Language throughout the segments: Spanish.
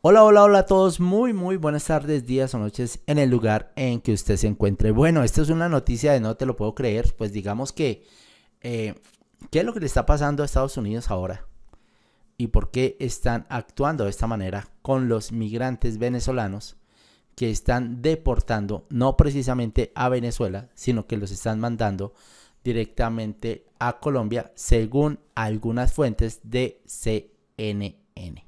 Hola, hola, hola a todos. Muy, muy buenas tardes, días o noches en el lugar en que usted se encuentre. Bueno, esta es una noticia de no te lo puedo creer. Pues digamos que, eh, ¿qué es lo que le está pasando a Estados Unidos ahora? ¿Y por qué están actuando de esta manera con los migrantes venezolanos que están deportando, no precisamente a Venezuela, sino que los están mandando directamente a Colombia, según algunas fuentes de CNN?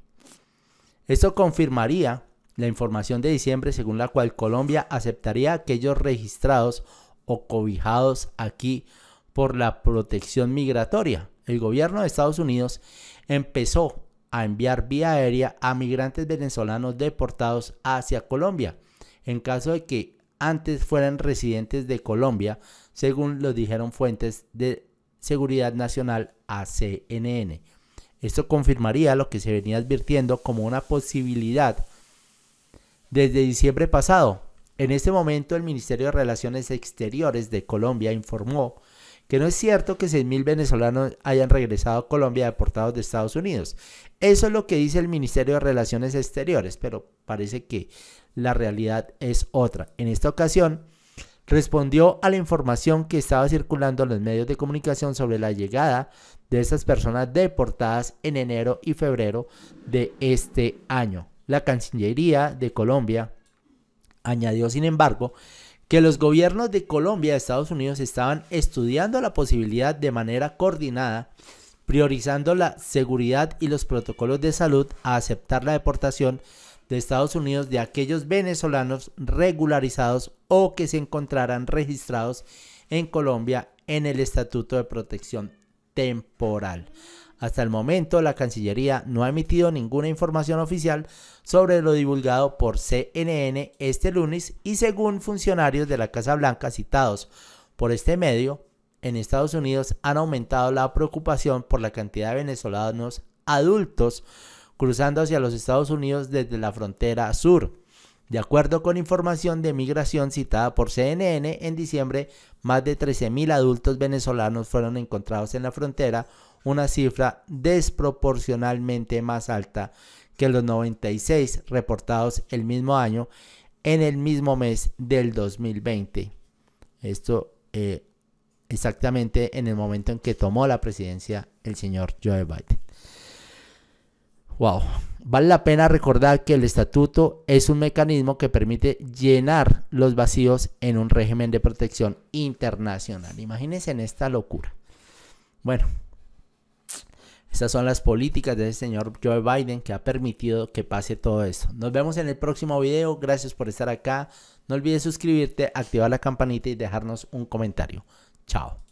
Esto confirmaría la información de diciembre según la cual Colombia aceptaría aquellos registrados o cobijados aquí por la protección migratoria. El gobierno de Estados Unidos empezó a enviar vía aérea a migrantes venezolanos deportados hacia Colombia, en caso de que antes fueran residentes de Colombia, según lo dijeron fuentes de Seguridad Nacional ACNN. Esto confirmaría lo que se venía advirtiendo como una posibilidad desde diciembre pasado. En este momento el Ministerio de Relaciones Exteriores de Colombia informó que no es cierto que 6.000 venezolanos hayan regresado a Colombia deportados de Estados Unidos. Eso es lo que dice el Ministerio de Relaciones Exteriores, pero parece que la realidad es otra. En esta ocasión, respondió a la información que estaba circulando en los medios de comunicación sobre la llegada de esas personas deportadas en enero y febrero de este año. La Cancillería de Colombia añadió, sin embargo, que los gobiernos de Colombia y Estados Unidos estaban estudiando la posibilidad de manera coordinada, priorizando la seguridad y los protocolos de salud a aceptar la deportación de Estados Unidos de aquellos venezolanos regularizados o que se encontraran registrados en Colombia en el Estatuto de Protección Temporal. Hasta el momento, la Cancillería no ha emitido ninguna información oficial sobre lo divulgado por CNN este lunes y según funcionarios de la Casa Blanca citados por este medio, en Estados Unidos han aumentado la preocupación por la cantidad de venezolanos adultos cruzando hacia los Estados Unidos desde la frontera sur. De acuerdo con información de migración citada por CNN, en diciembre más de 13.000 adultos venezolanos fueron encontrados en la frontera, una cifra desproporcionalmente más alta que los 96 reportados el mismo año en el mismo mes del 2020. Esto eh, exactamente en el momento en que tomó la presidencia el señor Joe Biden. Wow. Vale la pena recordar que el estatuto es un mecanismo que permite llenar los vacíos en un régimen de protección internacional. Imagínense en esta locura. Bueno, estas son las políticas del señor Joe Biden que ha permitido que pase todo esto. Nos vemos en el próximo video. Gracias por estar acá. No olvides suscribirte, activar la campanita y dejarnos un comentario. Chao.